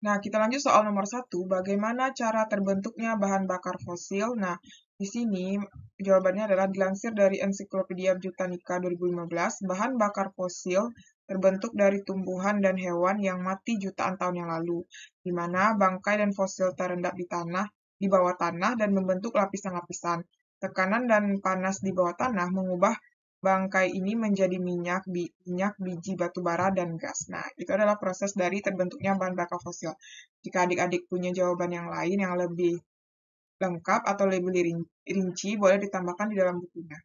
Nah, kita lanjut soal nomor satu, bagaimana cara terbentuknya bahan bakar fosil? Nah, di sini jawabannya adalah dilansir dari Ensiklopedia Britannica 2015, bahan bakar fosil terbentuk dari tumbuhan dan hewan yang mati jutaan tahun yang lalu, di mana bangkai dan fosil terendap di tanah, di bawah tanah dan membentuk lapisan-lapisan. Tekanan dan panas di bawah tanah mengubah bangkai ini menjadi minyak, bi minyak biji batu bara dan gas. Nah, itu adalah proses dari terbentuknya bahan bakar fosil. Jika adik-adik punya jawaban yang lain yang lebih lengkap atau lebih rinci, boleh ditambahkan di dalam bukunya.